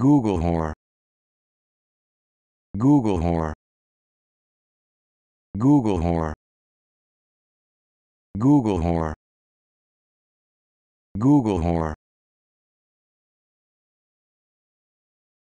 Google whore. Google whore. Google whore. Google whore. Google whore.